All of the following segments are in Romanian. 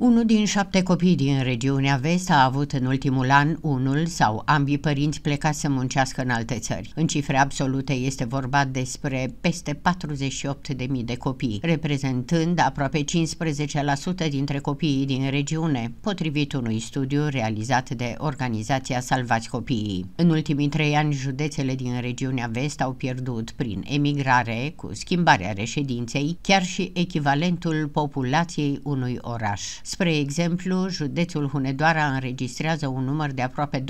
Unul din șapte copii din regiunea vest a avut în ultimul an unul sau ambii părinți plecați să muncească în alte țări. În cifre absolute este vorba despre peste 48.000 de copii, reprezentând aproape 15% dintre copiii din regiune, potrivit unui studiu realizat de organizația Salvați Copiii. În ultimii trei ani, județele din regiunea vest au pierdut prin emigrare, cu schimbarea reședinței, chiar și echivalentul populației unui oraș. Spre exemplu, județul Hunedoara înregistrează un număr de aproape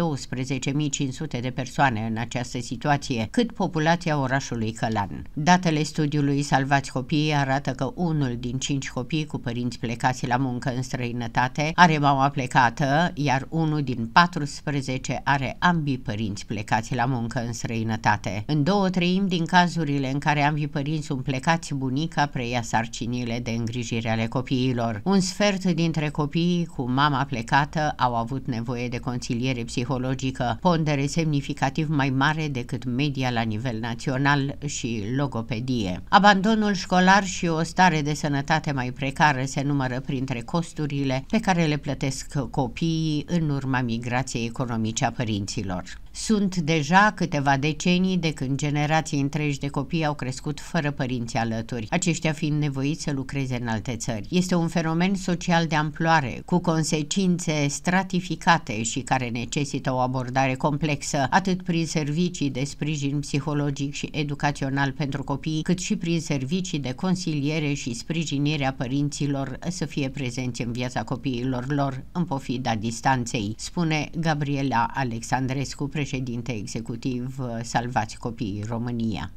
12.500 de persoane în această situație, cât populația orașului Călan. Datele studiului Salvați Copiii arată că unul din cinci copii cu părinți plecați la muncă în străinătate are mama plecată, iar unul din 14 are ambii părinți plecați la muncă în străinătate. În două treimi din cazurile în care ambii părinți sunt plecați, bunica preia sarcinile de îngrijire ale copiilor. Un sfert din dintre copiii cu mama plecată au avut nevoie de conciliere psihologică, pondere semnificativ mai mare decât media la nivel național și logopedie. Abandonul școlar și o stare de sănătate mai precară se numără printre costurile pe care le plătesc copiii în urma migrației economice a părinților. Sunt deja câteva decenii de când generații întregi de copii au crescut fără părinți alături, aceștia fiind nevoiți să lucreze în alte țări. Este un fenomen social de amploare, cu consecințe stratificate și care necesită o abordare complexă, atât prin servicii de sprijin psihologic și educațional pentru copii, cât și prin servicii de consiliere și sprijinire a părinților să fie prezenți în viața copiilor lor, în pofida distanței, spune Gabriela Alexandrescu, președinte președinte executiv uh, Salvați Copiii România.